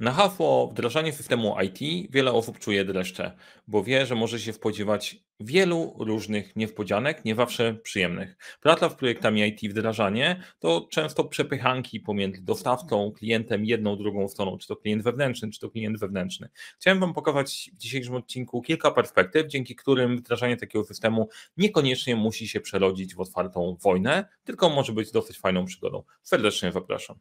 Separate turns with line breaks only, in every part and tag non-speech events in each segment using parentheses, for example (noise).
Na hasło wdrażanie systemu IT wiele osób czuje dreszcze, bo wie, że może się spodziewać wielu różnych niespodzianek, nie zawsze przyjemnych. Praca z projektami IT wdrażanie to często przepychanki pomiędzy dostawcą, klientem, jedną, drugą stroną, czy to klient wewnętrzny, czy to klient wewnętrzny. Chciałem Wam pokazać w dzisiejszym odcinku kilka perspektyw, dzięki którym wdrażanie takiego systemu niekoniecznie musi się przerodzić w otwartą wojnę, tylko może być dosyć fajną przygodą. Serdecznie zapraszam.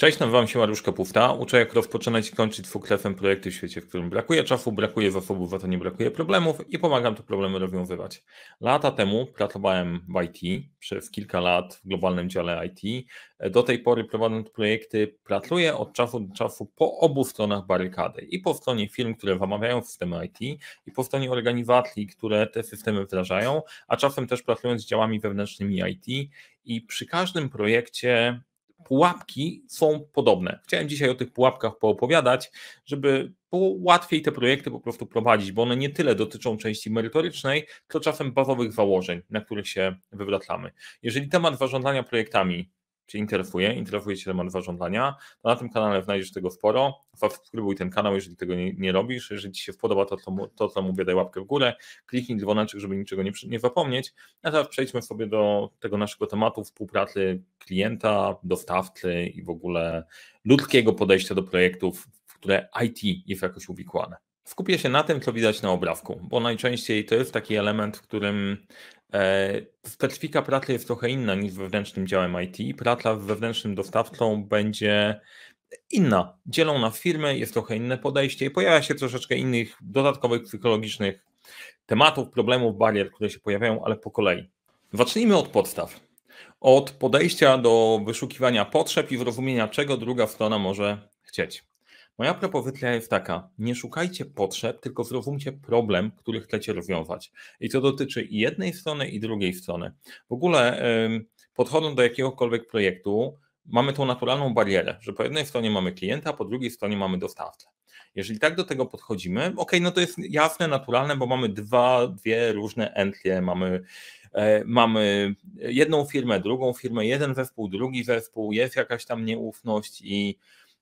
Cześć, nazywam się Mariuszka Pufta. Uczę jak rozpoczynać i kończyć fukrefem projekty w świecie, w którym brakuje czasu, brakuje zasobów, a to nie brakuje problemów i pomagam te problemy rozwiązywać. Lata temu pracowałem w IT, przez kilka lat w globalnym dziale IT. Do tej pory prowadząc projekty pracuję od czasu do czasu po obu stronach barykady. I po stronie firm, które wamawiają systemy IT i po stronie organizacji, które te systemy wdrażają, a czasem też pracując z działami wewnętrznymi IT i przy każdym projekcie pułapki są podobne. Chciałem dzisiaj o tych pułapkach poopowiadać, żeby było łatwiej te projekty po prostu prowadzić, bo one nie tyle dotyczą części merytorycznej, co czasem bazowych założeń, na których się wywracamy. Jeżeli temat zarządzania projektami interesuje Interfuje. Interfuje zarządzania. to Na tym kanale znajdziesz tego sporo. Subskrybuj ten kanał, jeżeli tego nie, nie robisz. Jeżeli Ci się podoba to, co, mu, to, co mówię, daj łapkę w górę, kliknij dzwoneczek, żeby niczego nie, nie zapomnieć. A teraz przejdźmy sobie do tego naszego tematu współpracy klienta, dostawcy i w ogóle ludzkiego podejścia do projektów, w które IT jest jakoś uwikłane. Skupię się na tym, co widać na obrawku, bo najczęściej to jest taki element, w którym E, specyfika pracy jest trochę inna niż wewnętrznym działem IT. Praca z wewnętrznym dostawcą będzie inna. Dzielą na firmy, jest trochę inne podejście i pojawia się troszeczkę innych dodatkowych psychologicznych tematów, problemów, barier, które się pojawiają, ale po kolei. Zacznijmy od podstaw. Od podejścia do wyszukiwania potrzeb i zrozumienia, czego druga strona może chcieć. Moja propozycja jest taka: nie szukajcie potrzeb, tylko zrozumcie problem, który chcecie rozwiązać. I to dotyczy i jednej strony, i drugiej strony. W ogóle podchodząc do jakiegokolwiek projektu, mamy tą naturalną barierę, że po jednej stronie mamy klienta, a po drugiej stronie mamy dostawcę. Jeżeli tak do tego podchodzimy, ok, no to jest jasne, naturalne, bo mamy dwa, dwie różne entrie, mamy, e, mamy jedną firmę, drugą firmę, jeden zespół, drugi zespół, jest jakaś tam nieufność i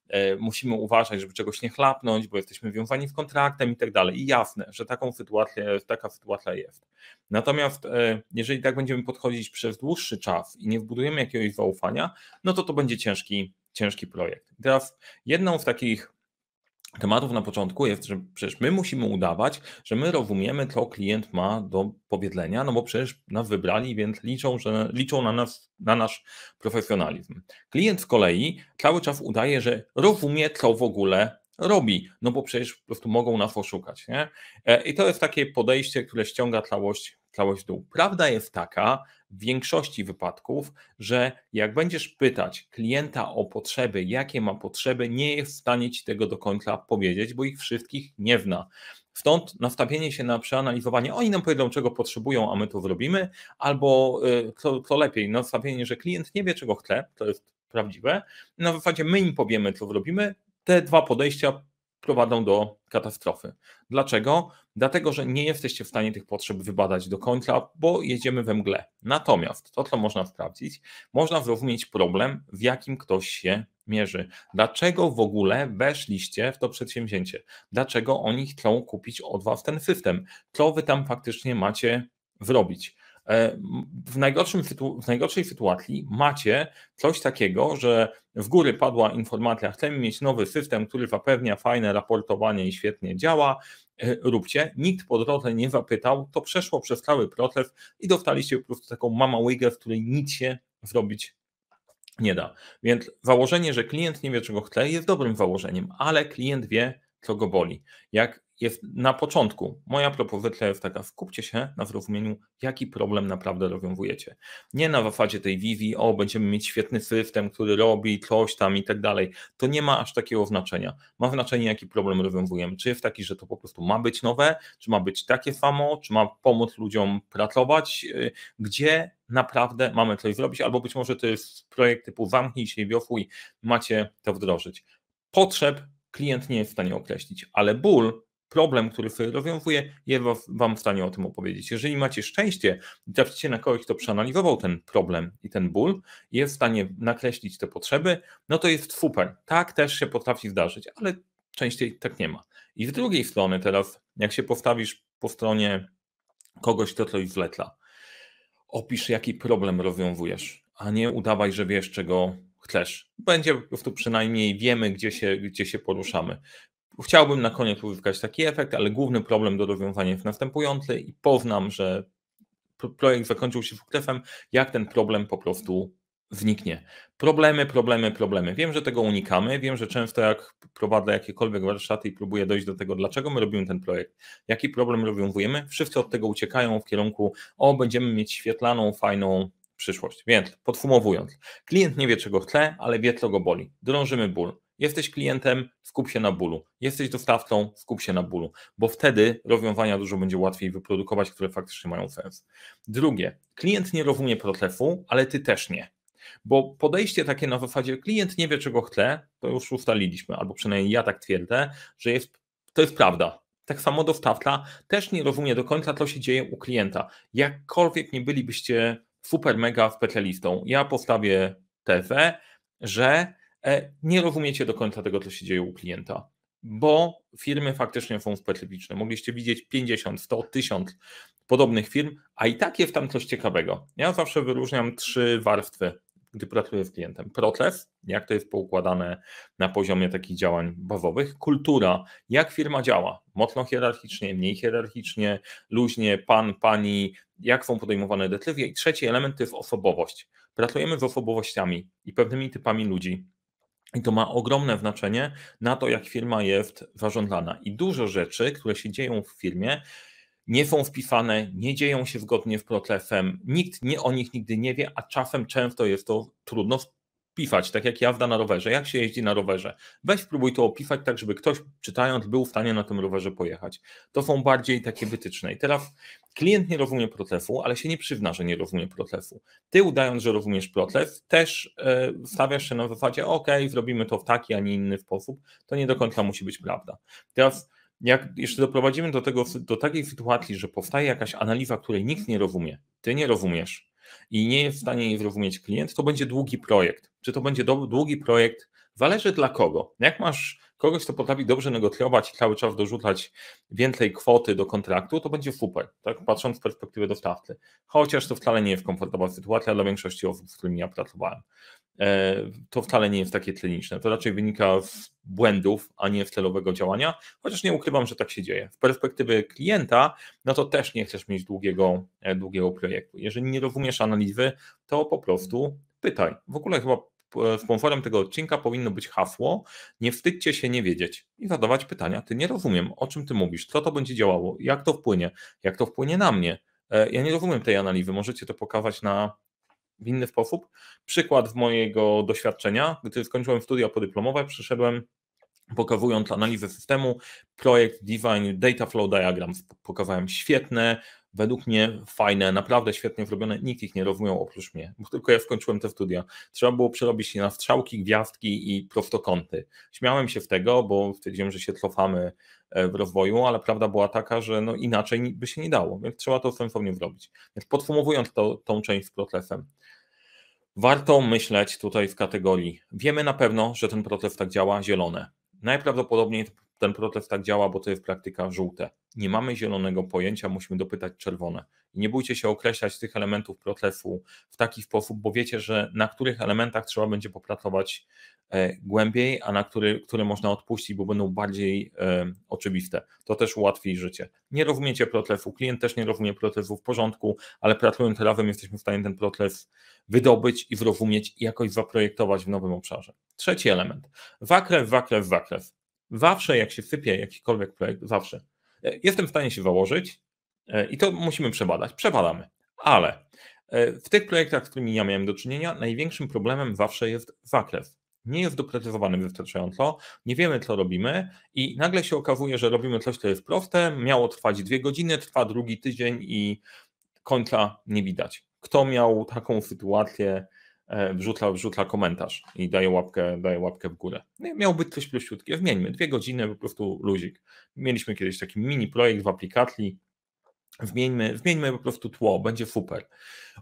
E, musimy uważać, żeby czegoś nie chlapnąć, bo jesteśmy wiązani w kontraktem i tak dalej. I jasne, że taką sytuację, taka sytuacja jest. Natomiast e, jeżeli tak będziemy podchodzić przez dłuższy czas i nie wbudujemy jakiegoś zaufania, no to to będzie ciężki, ciężki projekt. Teraz jedną z takich tematów na początku jest, że przecież my musimy udawać, że my rozumiemy, co klient ma do powiedzenia, no bo przecież nas wybrali, więc liczą, że, liczą na, nas, na nasz profesjonalizm. Klient z kolei cały czas udaje, że rozumie, co w ogóle robi, no bo przecież po prostu mogą nas oszukać. Nie? E, I to jest takie podejście, które ściąga całość, całość dół. Prawda jest taka, w większości wypadków, że jak będziesz pytać klienta o potrzeby, jakie ma potrzeby, nie jest w stanie ci tego do końca powiedzieć, bo ich wszystkich nie zna. Stąd nastawienie się na przeanalizowanie, oni nam powiedzą, czego potrzebują, a my to zrobimy, albo co, y, co lepiej, nastawienie, że klient nie wie, czego chce, to jest prawdziwe, na zasadzie my im powiemy, co zrobimy, te dwa podejścia prowadzą do katastrofy. Dlaczego? Dlatego, że nie jesteście w stanie tych potrzeb wybadać do końca, bo jedziemy we mgle. Natomiast to, co można sprawdzić, można zrozumieć problem, w jakim ktoś się mierzy. Dlaczego w ogóle weszliście w to przedsięwzięcie? Dlaczego oni chcą kupić od was ten system? Co wy tam faktycznie macie zrobić? E, w, najgorszym, w najgorszej sytuacji macie coś takiego, że w góry padła informacja, chcemy mieć nowy system, który zapewnia fajne raportowanie i świetnie działa, e, róbcie. Nikt po drodze nie zapytał, to przeszło przez cały proces i dostaliście po prostu taką mama łygę, w której nic się zrobić nie da. Więc założenie, że klient nie wie, czego chce, jest dobrym założeniem, ale klient wie, co go boli. Jak jest na początku. Moja propozycja jest taka, skupcie się na zrozumieniu, jaki problem naprawdę rozwiązujecie. Nie na zasadzie tej wizji, o, będziemy mieć świetny system, który robi coś tam i tak dalej. To nie ma aż takiego znaczenia. Ma znaczenie, jaki problem rozwiązujemy. Czy jest taki, że to po prostu ma być nowe, czy ma być takie samo, czy ma pomóc ludziom pracować, y, gdzie naprawdę mamy coś zrobić, albo być może to jest projekt typu zamknij się i wiofuj, macie to wdrożyć. Potrzeb klient nie jest w stanie określić, ale ból problem, który rozwiązuje, jest Wam w stanie o tym opowiedzieć. Jeżeli macie szczęście i na kogoś, kto przeanalizował ten problem i ten ból, jest w stanie nakreślić te potrzeby, no to jest super. Tak też się potrafi zdarzyć, ale częściej tak nie ma. I z drugiej strony teraz, jak się postawisz po stronie kogoś, kto coś zleca, opisz, jaki problem rozwiązujesz, a nie udawaj, że wiesz, czego chcesz. Będzie po prostu przynajmniej wiemy, gdzie się, gdzie się poruszamy. Chciałbym na koniec uzyskać taki efekt, ale główny problem do rozwiązania jest następujący i poznam, że projekt zakończył się sukcesem, jak ten problem po prostu zniknie. Problemy, problemy, problemy. Wiem, że tego unikamy. Wiem, że często jak prowadzę jakiekolwiek warsztaty i próbuję dojść do tego, dlaczego my robimy ten projekt, jaki problem rozwiązujemy, wszyscy od tego uciekają w kierunku, o, będziemy mieć świetlaną, fajną przyszłość. Więc podsumowując, klient nie wie, czego chce, ale wie, co go boli. Drążymy ból. Jesteś klientem, skup się na bólu. Jesteś dostawcą, skup się na bólu, bo wtedy rozwiązania dużo będzie łatwiej wyprodukować, które faktycznie mają sens. Drugie, klient nie rozumie procesu, ale ty też nie. Bo podejście takie na zasadzie klient nie wie, czego chce, to już ustaliliśmy, albo przynajmniej ja tak twierdzę, że jest, to jest prawda. Tak samo dostawca też nie rozumie do końca, co się dzieje u klienta. Jakkolwiek nie bylibyście super mega specjalistą, ja postawię tezę, że E, nie rozumiecie do końca tego, co się dzieje u klienta, bo firmy faktycznie są specyficzne. Mogliście widzieć 50, 100, 1000 podobnych firm, a i tak jest tam coś ciekawego. Ja zawsze wyróżniam trzy warstwy, gdy pracuję z klientem. Proces, jak to jest poukładane na poziomie takich działań bazowych. Kultura, jak firma działa. Mocno hierarchicznie, mniej hierarchicznie, luźnie, pan, pani, jak są podejmowane decyzje. I trzeci element to jest osobowość. Pracujemy z osobowościami i pewnymi typami ludzi i to ma ogromne znaczenie na to, jak firma jest zarządzana. I dużo rzeczy, które się dzieją w firmie, nie są wpisane, nie dzieją się zgodnie z procesem, nikt nie, o nich nigdy nie wie, a czasem często jest to trudno, pifać, tak jak jazda na rowerze. Jak się jeździ na rowerze? Weź próbuj to opifać tak, żeby ktoś czytając był w stanie na tym rowerze pojechać. To są bardziej takie wytyczne. I teraz klient nie rozumie procesu, ale się nie przyzna, że nie rozumie procesu. Ty udając, że rozumiesz proces, też yy, stawiasz się na zasadzie ok, zrobimy to w taki, a nie inny sposób. To nie do końca musi być prawda. Teraz jak jeszcze doprowadzimy do, tego, do takiej sytuacji, że powstaje jakaś analiza, której nikt nie rozumie, ty nie rozumiesz, i nie jest w stanie jej zrozumieć klient, to będzie długi projekt. Czy to będzie długi projekt, zależy dla kogo. Jak masz kogoś, kto potrafi dobrze negocjować i cały czas dorzucać więcej kwoty do kontraktu, to będzie super, tak? patrząc z perspektywy dostawcy. Chociaż to wcale nie jest komfortowa sytuacja dla większości osób, z którymi ja pracowałem. E, to wcale nie jest takie kliniczne. To raczej wynika z błędów, a nie z celowego działania, chociaż nie ukrywam, że tak się dzieje. W perspektywy klienta, no to też nie chcesz mieć długiego, e, długiego projektu. Jeżeli nie rozumiesz analizy, to po prostu pytaj. W ogóle chyba e, sponsorem tego odcinka powinno być hasło nie wstydźcie się nie wiedzieć i zadawać pytania, ty nie rozumiem, o czym ty mówisz, co to będzie działało, jak to wpłynie, jak to wpłynie na mnie. Ja nie rozumiem tej analizy, możecie to pokazać na w inny sposób. Przykład w mojego doświadczenia, gdy skończyłem studia podyplomowe, przyszedłem pokazując analizę systemu, projekt Design Data Flow Diagrams. Pokazałem świetne, według mnie fajne, naprawdę świetnie zrobione, nikt ich nie rozumiał oprócz mnie, bo tylko ja skończyłem te studia. Trzeba było przerobić je na strzałki, gwiazdki i prostokąty. Śmiałem się w tego, bo stwierdziłem, że się cofamy e, w rozwoju, ale prawda była taka, że no inaczej by się nie dało, więc trzeba to sensownie zrobić. Więc podsumowując to, tą część z procesem, warto myśleć tutaj w kategorii wiemy na pewno, że ten proces tak działa, zielone. Najprawdopodobniej ten protest tak działa, bo to jest praktyka żółte. Nie mamy zielonego pojęcia, musimy dopytać czerwone. I nie bójcie się określać tych elementów protestu w taki sposób, bo wiecie, że na których elementach trzeba będzie popracować e, głębiej, a na który, które można odpuścić, bo będą bardziej e, oczywiste. To też ułatwi życie. Nie rozumiecie protlefu, klient też nie rozumie protlefu w porządku, ale pracując razem jesteśmy w stanie ten protlef wydobyć i zrozumieć i jakoś zaprojektować w nowym obszarze. Trzeci element. Wakrew, wakrew, wakrew. Zawsze jak się sypie jakikolwiek projekt, zawsze. E, jestem w stanie się założyć e, i to musimy przebadać. Przebadamy. Ale e, w tych projektach, z którymi ja miałem do czynienia, największym problemem zawsze jest zakres. Nie jest doprecyzowany wystarczająco, nie wiemy, co robimy, i nagle się okazuje, że robimy coś, co jest proste, miało trwać dwie godziny, trwa drugi tydzień i końca nie widać. Kto miał taką sytuację E, wrzuca, wrzuca komentarz i daje łapkę, daje łapkę w górę. No miał być coś prościutkie, wmieńmy, dwie godziny, po prostu luzik. Mieliśmy kiedyś taki mini projekt w aplikacji, Wmieńmy, wmieńmy po prostu tło, będzie super.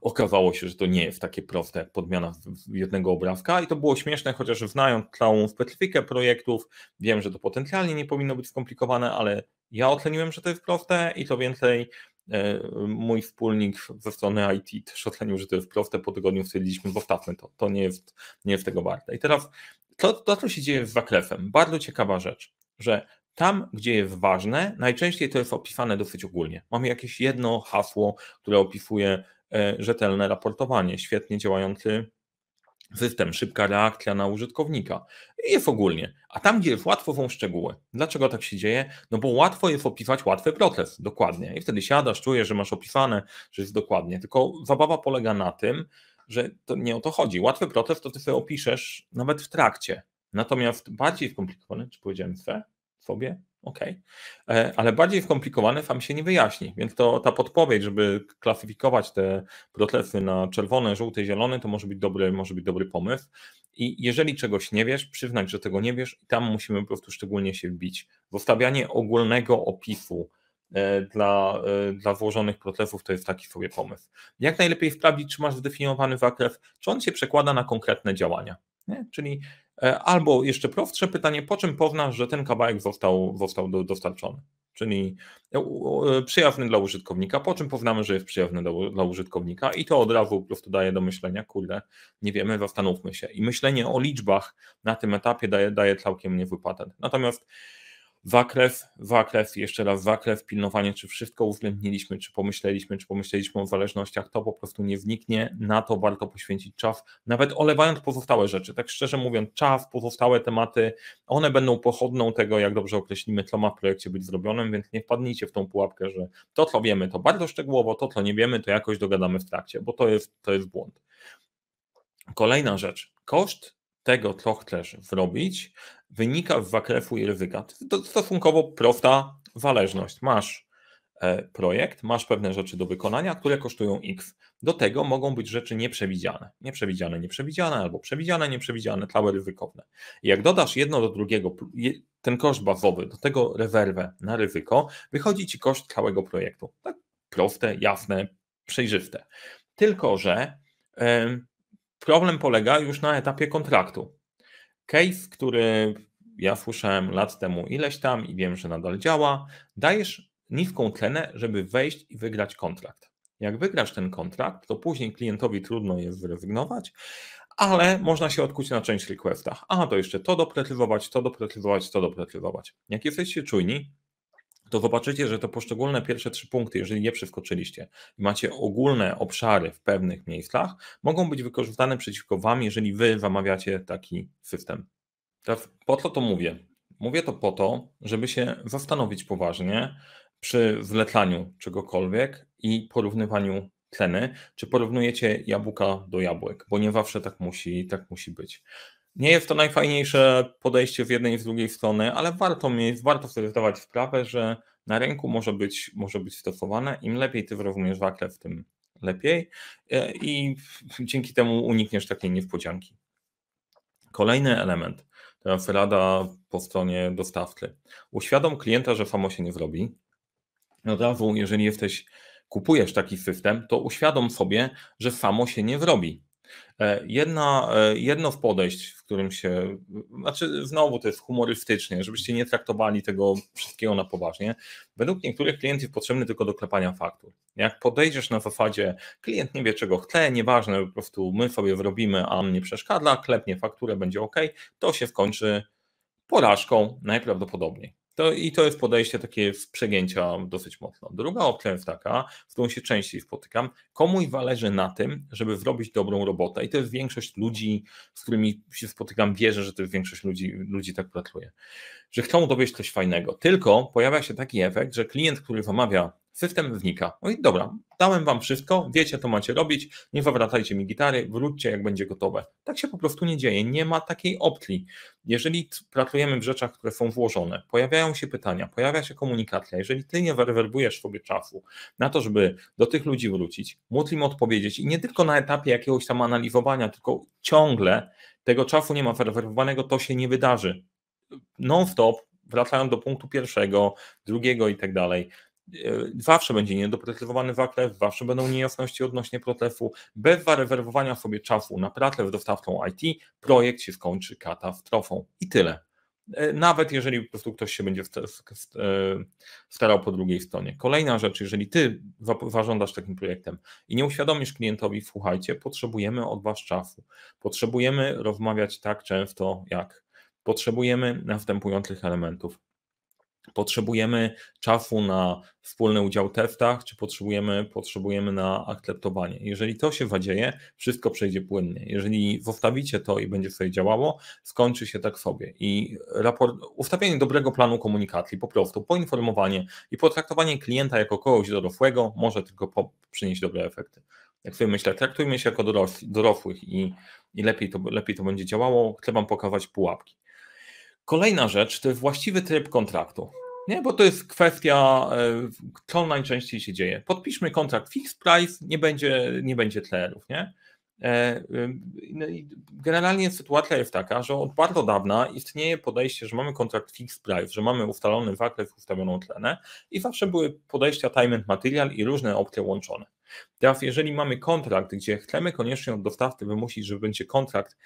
Okazało się, że to nie jest takie proste jak podmiana jednego obrazka i to było śmieszne, chociaż znając całą specyfikę projektów, wiem, że to potencjalnie nie powinno być skomplikowane, ale ja oceniłem, że to jest proste i co więcej, E, mój wspólnik ze strony IT też ocenił, że to jest proste, po tygodniu stwierdziliśmy, zostawmy to, to nie jest, nie jest tego warte. I teraz to, to, co się dzieje z zakresem, bardzo ciekawa rzecz, że tam, gdzie jest ważne, najczęściej to jest opisane dosyć ogólnie. Mamy jakieś jedno hasło, które opisuje e, rzetelne raportowanie, świetnie działający system, szybka reakcja na użytkownika. I jest ogólnie. A tam, gdzie jest łatwo, są szczegóły. Dlaczego tak się dzieje? No bo łatwo jest opisać łatwy proces, dokładnie. I wtedy siadasz, czujesz, że masz opisane, że jest dokładnie. Tylko zabawa polega na tym, że to nie o to chodzi. Łatwy proces to ty sobie opiszesz nawet w trakcie. Natomiast bardziej skomplikowany, czy powiedziałem sobie, ok, e, ale bardziej skomplikowane FAM się nie wyjaśni, więc to ta podpowiedź, żeby klasyfikować te procesy na czerwone, żółte, zielone, to może być dobry, może być dobry pomysł i jeżeli czegoś nie wiesz, przyznać, że tego nie wiesz i tam musimy po prostu szczególnie się wbić. Zostawianie ogólnego opisu e, dla, e, dla włożonych protlesów to jest taki sobie pomysł. Jak najlepiej sprawdzić, czy masz zdefiniowany zakres, czy on się przekłada na konkretne działania. Nie? Czyli E, albo jeszcze prostsze pytanie, po czym poznasz, że ten kawałek został, został dostarczony? Czyli e, e, przyjazny dla użytkownika, po czym poznamy, że jest przyjazny dla, dla użytkownika i to od razu po prostu daje do myślenia, kurde, nie wiemy, zastanówmy się. I myślenie o liczbach na tym etapie daje, daje całkiem niezły Natomiast Wakrew, wakrew, jeszcze raz wakrew, pilnowanie, czy wszystko uwzględniliśmy, czy pomyśleliśmy, czy pomyśleliśmy o zależnościach, to po prostu nie zniknie. na to warto poświęcić czas, nawet olewając pozostałe rzeczy, tak szczerze mówiąc, czas, pozostałe tematy, one będą pochodną tego, jak dobrze określimy, co ma w projekcie być zrobionym, więc nie wpadnijcie w tą pułapkę, że to, co wiemy, to bardzo szczegółowo, to, co nie wiemy, to jakoś dogadamy w trakcie, bo to jest, to jest błąd. Kolejna rzecz, koszt tego, co chcesz zrobić, wynika w wakrefu i ryzyka. To stosunkowo prosta zależność. Masz e, projekt, masz pewne rzeczy do wykonania, które kosztują X. Do tego mogą być rzeczy nieprzewidziane. Nieprzewidziane, nieprzewidziane, albo przewidziane, nieprzewidziane, całe ryzykowne. jak dodasz jedno do drugiego, ten koszt bazowy, do tego rezerwę na ryzyko, wychodzi ci koszt całego projektu. Tak proste, jasne, przejrzyste. Tylko, że problem polega już na etapie kontraktu. Case, który ja słyszałem lat temu ileś tam i wiem, że nadal działa, dajesz niską cenę, żeby wejść i wygrać kontrakt. Jak wygrasz ten kontrakt, to później klientowi trudno jest zrezygnować, ale można się odkuć na część requestach. Aha, to jeszcze to doprecyzować, to doprecyzować, to doprecyzować. Jak jesteście czujni, to zobaczycie, że to poszczególne pierwsze trzy punkty, jeżeli je przeskoczyliście i macie ogólne obszary w pewnych miejscach, mogą być wykorzystane przeciwko Wam, jeżeli Wy zamawiacie taki system. Teraz po co to mówię? Mówię to po to, żeby się zastanowić poważnie przy zlecaniu czegokolwiek i porównywaniu ceny, czy porównujecie jabłka do jabłek, bo nie zawsze tak musi, tak musi być. Nie jest to najfajniejsze podejście z jednej i z drugiej strony, ale warto, mieć, warto sobie zdawać sprawę, że na rynku może być, może być stosowane. Im lepiej ty zrozumiesz wakle, tym lepiej e, i dzięki temu unikniesz takiej niespodzianki. Kolejny element, teraz rada po stronie dostawcy. Uświadom klienta, że samo się nie zrobi. Od razu, jeżeli jesteś, kupujesz taki system, to uświadom sobie, że samo się nie zrobi. E, jedna, e, jedno w podejść, w którym się, znaczy znowu to jest humorystycznie, żebyście nie traktowali tego wszystkiego na poważnie. Według niektórych klientów potrzebny tylko do klepania faktur. Jak podejdziesz na zasadzie, klient nie wie czego chce, nieważne, po prostu my sobie wyrobimy, a mnie przeszkadza, klepnie fakturę, będzie ok, to się skończy porażką najprawdopodobniej. To, I to jest podejście takie z przegięcia dosyć mocno. Druga opcja jest taka, z którą się częściej spotykam. Komuś zależy na tym, żeby zrobić dobrą robotę. I to jest większość ludzi, z którymi się spotykam, wierzę, że to jest większość ludzi, ludzi tak pracuje. Że chcą dobyć coś fajnego. Tylko pojawia się taki efekt, że klient, który zamawia system znika. No i dobra, dałem wam wszystko, wiecie, co macie robić, nie wywracajcie mi gitary, wróćcie, jak będzie gotowe. Tak się po prostu nie dzieje, nie ma takiej opcji. Jeżeli pracujemy w rzeczach, które są włożone, pojawiają się pytania, pojawia się komunikacja, jeżeli ty nie werwerbujesz sobie czasu na to, żeby do tych ludzi wrócić, móc im odpowiedzieć i nie tylko na etapie jakiegoś tam analizowania, tylko ciągle tego czasu nie ma werwerbowanego, to się nie wydarzy. Non-stop wracając do punktu pierwszego, drugiego i tak dalej. E, zawsze będzie niedoprecyzowany zakres, zawsze będą niejasności odnośnie procesu. Bez zarezerwowania sobie czasu na pracę z dostawcą IT, projekt się skończy katastrofą. I tyle. E, nawet jeżeli po prostu ktoś się będzie e, starał po drugiej stronie. Kolejna rzecz, jeżeli ty zarządzasz takim projektem i nie uświadomisz klientowi, słuchajcie, potrzebujemy od was czasu, potrzebujemy rozmawiać tak często jak potrzebujemy następujących elementów potrzebujemy czasu na wspólny udział w teftach, czy potrzebujemy, potrzebujemy na akceptowanie. Jeżeli to się wadzieje, wszystko przejdzie płynnie. Jeżeli zostawicie to i będzie sobie działało, skończy się tak sobie. I raport, ustawienie dobrego planu komunikacji, po prostu poinformowanie i potraktowanie klienta jako kogoś dorosłego może tylko po, przynieść dobre efekty. Jak sobie myślę, traktujmy się jako dorosłych i, i lepiej, to, lepiej to będzie działało. Chcę Wam pokazać pułapki. Kolejna rzecz to jest właściwy tryb kontraktu. Nie, bo to jest kwestia, e, co najczęściej się dzieje. Podpiszmy kontrakt fixed price, nie będzie, nie będzie tlerów, nie? E, e, no generalnie sytuacja jest taka, że od bardzo dawna istnieje podejście, że mamy kontrakt fixed price, że mamy ustalony zakres, ustawioną cenę i zawsze były podejścia time and material i różne opcje łączone. Teraz jeżeli mamy kontrakt, gdzie chcemy koniecznie od dostawcy wymusić, że będzie kontrakt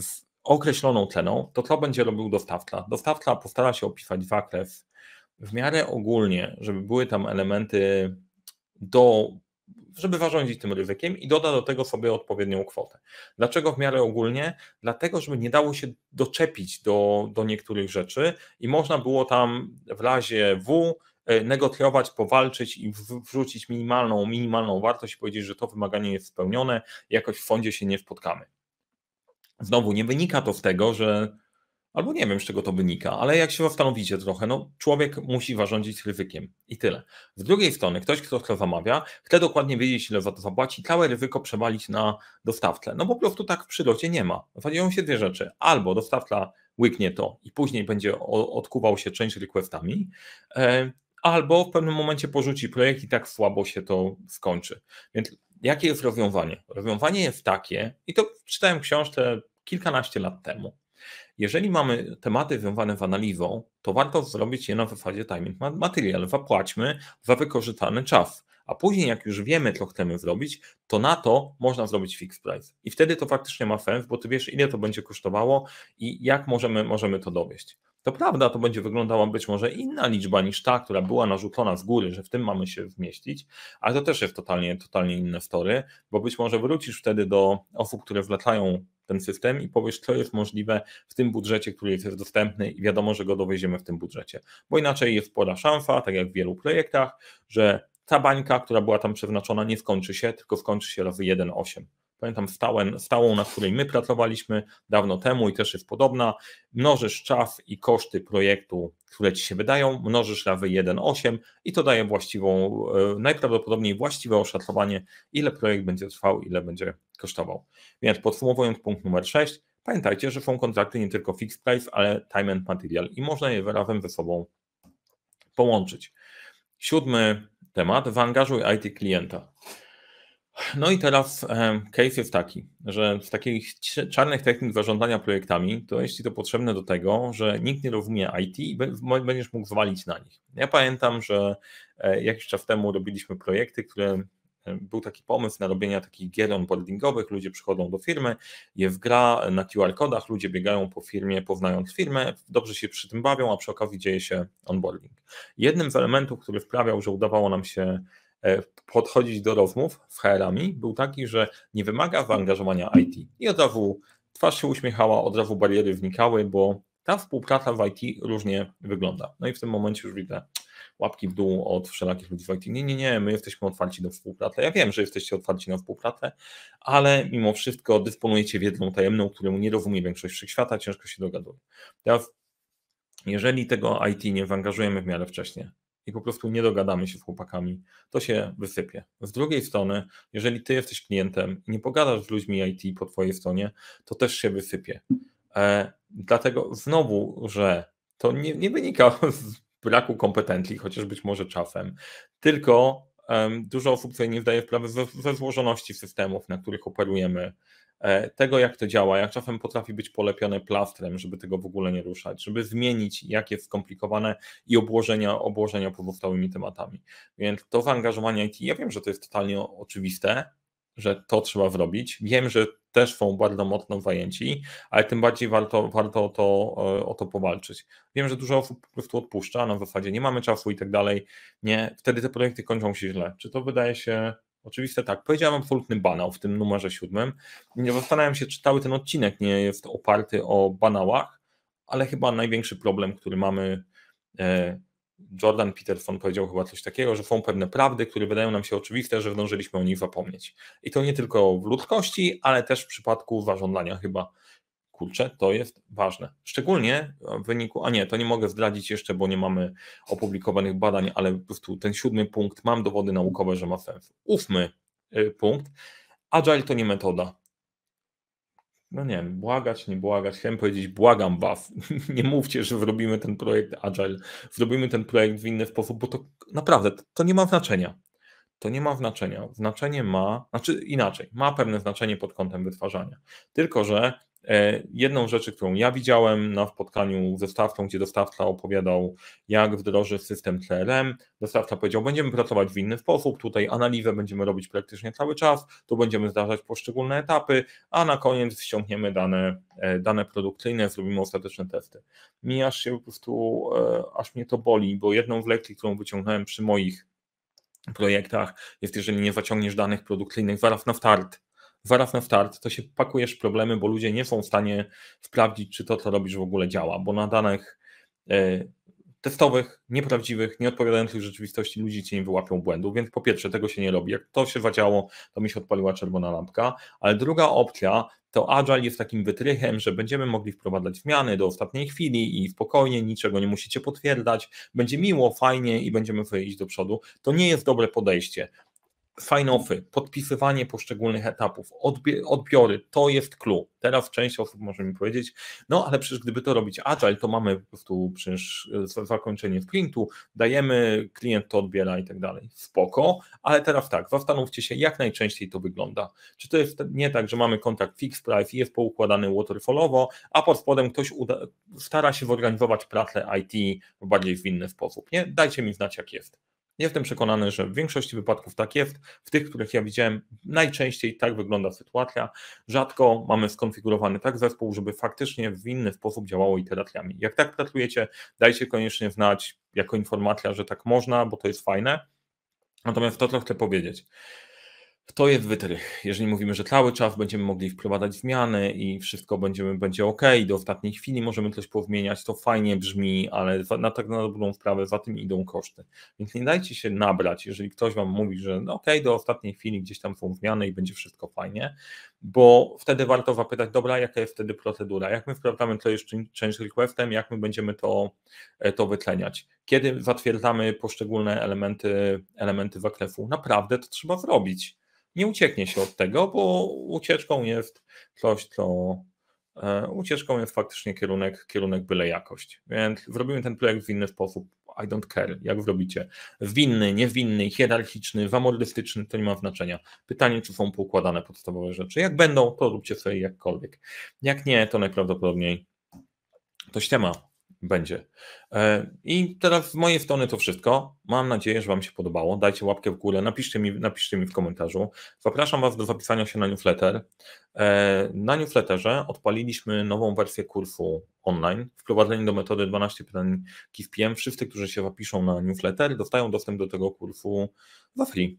z określoną ceną, to co będzie robił dostawca? Dostawca postara się opisać zakres w miarę ogólnie, żeby były tam elementy do żeby zarządzić tym ryzykiem i doda do tego sobie odpowiednią kwotę. Dlaczego w miarę ogólnie? Dlatego, żeby nie dało się doczepić do, do niektórych rzeczy i można było tam w razie W e, negocjować, powalczyć i wrzucić minimalną, minimalną wartość i powiedzieć, że to wymaganie jest spełnione, jakoś w fondzie się nie spotkamy. Znowu, nie wynika to z tego, że albo nie wiem, z czego to wynika, ale jak się zastanowicie trochę, no człowiek musi warządzić ryzykiem i tyle. Z drugiej strony, ktoś, kto chce zamawia, chce dokładnie wiedzieć, ile za to zapłaci, całe ryzyko przewalić na dostawcę. No po prostu tak w przylocie nie ma. Zadzieją się dwie rzeczy. Albo dostawca łyknie to i później będzie odkuwał się część requestami, e, albo w pewnym momencie porzuci projekt i tak słabo się to skończy. Więc Jakie jest rozwiązanie? Rozwiązanie jest takie, i to czytałem książkę kilkanaście lat temu. Jeżeli mamy tematy związane z analizą, to warto zrobić je na zasadzie timing material. Zapłaćmy za wykorzystany czas. A później, jak już wiemy, co chcemy zrobić, to na to można zrobić fix price. I wtedy to faktycznie ma sens, bo ty wiesz, ile to będzie kosztowało i jak możemy, możemy to dowieść. To prawda, to będzie wyglądała być może inna liczba niż ta, która była narzucona z góry, że w tym mamy się zmieścić, ale to też jest totalnie, totalnie inne story, bo być może wrócisz wtedy do osób, które wlatają ten system i powiesz, co jest możliwe w tym budżecie, który jest dostępny i wiadomo, że go dowieziemy w tym budżecie. Bo inaczej jest spora szansa, tak jak w wielu projektach, że ta bańka, która była tam przeznaczona, nie skończy się, tylko skończy się razy 1,8 pamiętam stałą, stałą, na której my pracowaliśmy dawno temu i też jest podobna. Mnożysz czas i koszty projektu, które ci się wydają, mnożysz razy 1,8 i to daje właściwą, e, najprawdopodobniej właściwe oszacowanie, ile projekt będzie trwał, ile będzie kosztował. Więc podsumowując punkt numer 6, pamiętajcie, że są kontrakty nie tylko fixed price, ale time and material i można je razem ze sobą połączyć. Siódmy temat, zaangażuj IT klienta. No i teraz case jest taki, że w takich czarnych technik zarządzania projektami, to jeśli to potrzebne do tego, że nikt nie rozumie IT i będziesz mógł zwalić na nich. Ja pamiętam, że e, jakiś czas temu robiliśmy projekty, które e, był taki pomysł na robienie takich gier onboardingowych, ludzie przychodzą do firmy, je gra na QR-kodach, ludzie biegają po firmie, poznając firmę, dobrze się przy tym bawią, a przy okazji dzieje się onboarding. Jednym z elementów, który wprawiał, że udawało nam się E, podchodzić do rozmów z HR-ami był taki, że nie wymaga zaangażowania IT. I od razu twarz się uśmiechała, od razu bariery wnikały, bo ta współpraca w IT różnie wygląda. No i w tym momencie już widzę łapki w dół od wszelakich ludzi w IT. Nie, nie, nie, my jesteśmy otwarci do współpracę. Ja wiem, że jesteście otwarci na współpracę, ale mimo wszystko dysponujecie wiedzą tajemną, którą nie rozumie większość wszechświata, ciężko się dogaduje. Teraz, jeżeli tego IT nie zaangażujemy w miarę wcześniej, i po prostu nie dogadamy się z chłopakami, to się wysypie. Z drugiej strony, jeżeli ty jesteś klientem i nie pogadasz z ludźmi IT po twojej stronie, to też się wysypie. E, dlatego znowu, że to nie, nie wynika (laughs) z braku kompetencji, chociaż być może czasem, tylko dużo osób sobie nie zdaje sprawy ze, ze złożoności systemów, na których operujemy, E, tego, jak to działa, jak czasem potrafi być polepione plastrem, żeby tego w ogóle nie ruszać, żeby zmienić, jak jest skomplikowane i obłożenia, obłożenia pozostałymi tematami. Więc to zaangażowanie IT, ja wiem, że to jest totalnie oczywiste, że to trzeba zrobić. Wiem, że też są bardzo mocno zajęci, ale tym bardziej warto, warto o, to, e, o to powalczyć. Wiem, że dużo osób po prostu odpuszcza na zasadzie nie mamy czasu i tak dalej. Nie, wtedy te projekty kończą się źle. Czy to wydaje się Oczywiście tak. Powiedziałem absolutny banał w tym numerze siódmym. Zastanawiam się, czy cały ten odcinek nie jest oparty o banałach, ale chyba największy problem, który mamy, e, Jordan Peterson powiedział chyba coś takiego, że są pewne prawdy, które wydają nam się oczywiste, że zdążyliśmy o nich zapomnieć. I to nie tylko w ludzkości, ale też w przypadku zażądania chyba kurczę, to jest ważne. Szczególnie w wyniku, a nie, to nie mogę zdradzić jeszcze, bo nie mamy opublikowanych badań, ale po prostu ten siódmy punkt, mam dowody naukowe, że ma sens. Ósmy y, punkt, agile to nie metoda. No nie wiem, błagać, nie błagać. Chciałem powiedzieć, błagam was, (laughs) nie mówcie, że zrobimy ten projekt agile, zrobimy ten projekt w inny sposób, bo to naprawdę, to nie ma znaczenia to nie ma znaczenia. Znaczenie ma, znaczy inaczej, ma pewne znaczenie pod kątem wytwarzania. Tylko, że E, jedną rzeczy, którą ja widziałem na spotkaniu z dostawcą, gdzie dostawca opowiadał, jak wdroży system CRM, dostawca powiedział, będziemy pracować w inny sposób, tutaj analizę będziemy robić praktycznie cały czas, tu będziemy zdarzać poszczególne etapy, a na koniec ściągniemy dane, e, dane produkcyjne, zrobimy ostateczne testy. Mi aż się po prostu, e, aż mnie to boli, bo jedną z lekcji, którą wyciągnąłem przy moich projektach jest, jeżeli nie zaciągniesz danych produkcyjnych zaraz na start, zaraz na start, to się pakujesz problemy, bo ludzie nie są w stanie sprawdzić, czy to, co robisz, w ogóle działa, bo na danych e, testowych, nieprawdziwych, nieodpowiadających rzeczywistości ludzi cię nie wyłapią błędu, więc po pierwsze tego się nie robi. Jak to się zadziało, to mi się odpaliła czerwona lampka, ale druga opcja to Agile jest takim wytrychem, że będziemy mogli wprowadzać zmiany do ostatniej chwili i spokojnie, niczego nie musicie potwierdzać, będzie miło, fajnie i będziemy sobie iść do przodu. To nie jest dobre podejście sign-offy, podpisywanie poszczególnych etapów, odbi odbiory, to jest clue. Teraz część osób może mi powiedzieć, no ale przecież gdyby to robić agile, to mamy po prostu przecież e, zakończenie sprintu, dajemy, klient to odbiera i tak dalej. Spoko, ale teraz tak, zastanówcie się, jak najczęściej to wygląda. Czy to jest nie tak, że mamy kontrakt fix price i jest poukładany waterfallowo, a pod spodem ktoś stara się zorganizować pracę IT w bardziej zwinny sposób, nie? Dajcie mi znać, jak jest. Jestem przekonany, że w większości wypadków tak jest. W tych, których ja widziałem, najczęściej tak wygląda sytuacja. Rzadko mamy skonfigurowany tak zespół, żeby faktycznie w inny sposób działało iteratkami. Jak tak pracujecie, dajcie koniecznie znać jako informacja, że tak można, bo to jest fajne. Natomiast to, co chcę powiedzieć to jest wytrych. Jeżeli mówimy, że cały czas będziemy mogli wprowadzać zmiany i wszystko będziemy, będzie ok, do ostatniej chwili możemy coś powmieniać, to fajnie brzmi, ale na tak na dobrą sprawę za tym idą koszty. Więc nie dajcie się nabrać, jeżeli ktoś Wam mówi, że no ok, do ostatniej chwili gdzieś tam są zmiany i będzie wszystko fajnie, bo wtedy warto zapytać, dobra, jaka jest wtedy procedura, jak my wprowadzamy to jeszcze część requestem, jak my będziemy to, e, to wytleniać, kiedy zatwierdzamy poszczególne elementy, elementy zakresu. Naprawdę to trzeba zrobić nie ucieknie się od tego, bo ucieczką jest coś, co e, ucieczką jest faktycznie kierunek, kierunek byle jakość. Więc zrobimy ten projekt w inny sposób. I don't care, jak zrobicie. Winny, niewinny, hierarchiczny, wamordystyczny, to nie ma znaczenia. Pytanie, czy są poukładane podstawowe rzeczy. Jak będą, to róbcie sobie jakkolwiek. Jak nie, to najprawdopodobniej to ściema będzie. E, I teraz z mojej strony to wszystko. Mam nadzieję, że Wam się podobało. Dajcie łapkę w górę, napiszcie mi, napiszcie mi w komentarzu. Zapraszam Was do zapisania się na newsletter. E, na newsletterze odpaliliśmy nową wersję kursu online. Wprowadzenie do metody 12 pytań KISPM. Wszyscy, którzy się zapiszą na newsletter, dostają dostęp do tego kursu za free.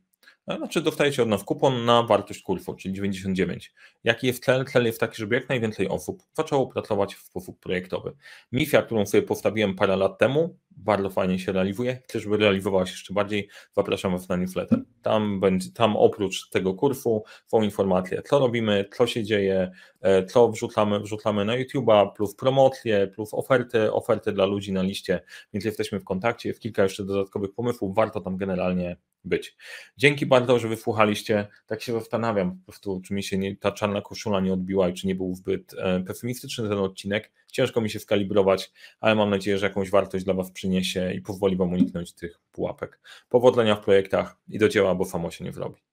Znaczy dostajecie od nas kupon na wartość kursu, czyli 99. Jaki jest cel? Cel jest taki, żeby jak najwięcej osób zaczęło pracować w sposób projektowy. Misja, którą sobie postawiłem parę lat temu, bardzo fajnie się realizuje. Chcę, żeby realizowała się jeszcze bardziej, zapraszam Was na newsletter. Tam, będzie, tam oprócz tego kursu są informacje, co robimy, co się dzieje, e, co wrzucamy, wrzucamy na YouTube'a, plus promocje, plus oferty, oferty dla ludzi na liście, więc jesteśmy w kontakcie. W kilka jeszcze dodatkowych pomysłów, warto tam generalnie być. Dzięki bardzo bardzo że wysłuchaliście. Tak się zastanawiam po prostu, czy mi się nie, ta czarna koszula nie odbiła i czy nie był zbyt e, pesymistyczny ten odcinek. Ciężko mi się skalibrować, ale mam nadzieję, że jakąś wartość dla Was przyniesie i pozwoli Wam uniknąć tych pułapek. Powodzenia w projektach i do dzieła, bo samo się nie zrobi.